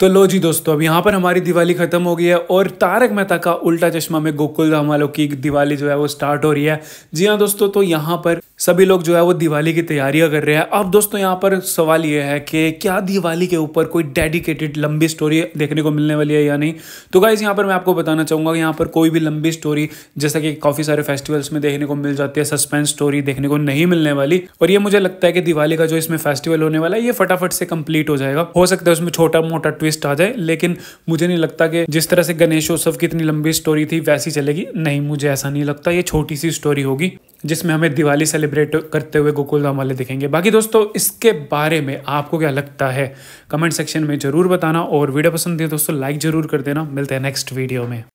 तो लो जी दोस्तों अब यहाँ पर हमारी दिवाली खत्म हो गई है और तारक मेहता का उल्टा चश्मा में गोकुल वालों की दिवाली जो है वो स्टार्ट हो रही है जी हाँ दोस्तों तो यहाँ पर सभी लोग जो है वो दिवाली की तैयारियां कर रहे हैं अब दोस्तों यहाँ पर सवाल ये है कि क्या दिवाली के ऊपर कोई डेडिकेटेड लंबी स्टोरी देखने को मिलने वाली है या नहीं तो गाइज़ यहाँ पर मैं आपको बताना चाहूँगा यहाँ पर कोई भी लंबी स्टोरी जैसा कि काफ़ी सारे फेस्टिवल्स में देखने को मिल जाती है सस्पेंस स्टोरी देखने को नहीं मिलने वाली और ये मुझे लगता है कि दिवाली का जो इसमें फेस्टिवल होने वाला है ये फटाफट से कंप्लीट हो जाएगा हो सकता है उसमें छोटा मोटा ट्विस्ट आ जाए लेकिन मुझे नहीं लगता कि जिस तरह से गणेशोत्सव की इतनी लंबी स्टोरी थी वैसी चलेगी नहीं मुझे ऐसा नहीं लगता ये छोटी सी स्टोरी होगी जिसमें हमें दिवाली सेलिब्रेट करते हुए गोकुल धाम वाले दिखेंगे बाकी दोस्तों इसके बारे में आपको क्या लगता है कमेंट सेक्शन में ज़रूर बताना और वीडियो पसंद है तो दोस्तों लाइक ज़रूर कर देना मिलते हैं नेक्स्ट वीडियो में